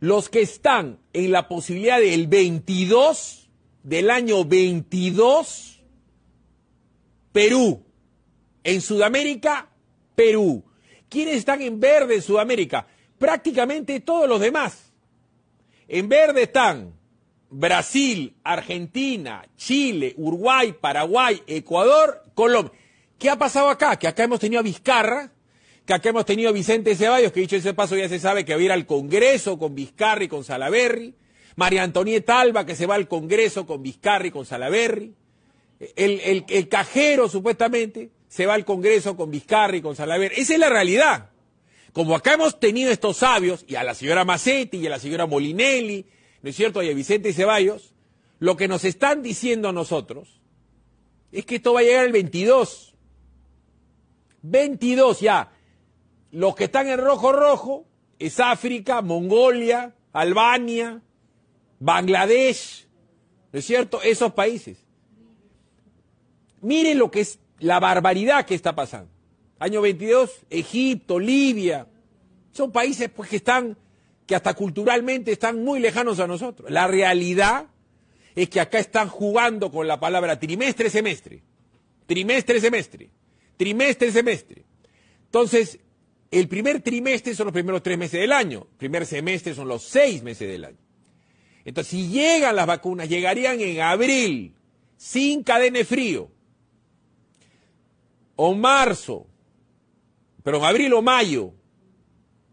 Los que están en la posibilidad del 22, del año 22, Perú. En Sudamérica, Perú. ¿Quiénes están en verde en Sudamérica? Prácticamente todos los demás. En verde están Brasil, Argentina, Chile, Uruguay, Paraguay, Ecuador, Colombia. ¿Qué ha pasado acá? Que acá hemos tenido a Vizcarra, que acá hemos tenido Vicente Ceballos, que dicho ese paso ya se sabe que va a ir al Congreso con Vizcarri, con Salaverri. María Antonieta Alba, que se va al Congreso con Vizcarri, con Salaverri. el, cajero supuestamente se va al Congreso con Vizcarri, con Salaverri. Esa es la realidad. Como acá hemos tenido estos sabios, y a la señora Macetti, y a la señora Molinelli, ¿no es cierto?, y a Vicente Ceballos, lo que nos están diciendo a nosotros es que esto va a llegar el 22. 22 ya. Los que están en rojo rojo es África, Mongolia, Albania, Bangladesh, ¿no es cierto? Esos países. Miren lo que es la barbaridad que está pasando. Año 22, Egipto, Libia, son países pues, que están que hasta culturalmente están muy lejanos a nosotros. La realidad es que acá están jugando con la palabra trimestre, semestre, trimestre, semestre, trimestre, semestre. Entonces, el primer trimestre son los primeros tres meses del año, el primer semestre son los seis meses del año. Entonces, si llegan las vacunas, llegarían en abril, sin cadena frío, o marzo, pero en abril o mayo,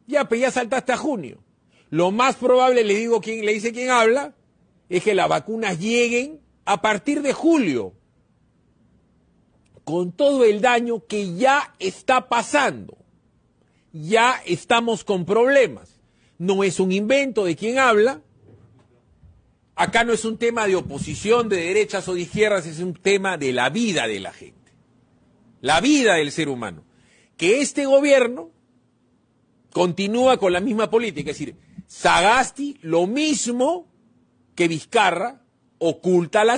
ya, pues, ya saltaste a junio. Lo más probable, le digo quien le dice quien habla, es que las vacunas lleguen a partir de julio, con todo el daño que ya está pasando ya estamos con problemas. No es un invento de quien habla. Acá no es un tema de oposición, de derechas o de izquierdas, es un tema de la vida de la gente. La vida del ser humano. Que este gobierno continúa con la misma política. Es decir, Sagasti lo mismo que Vizcarra oculta las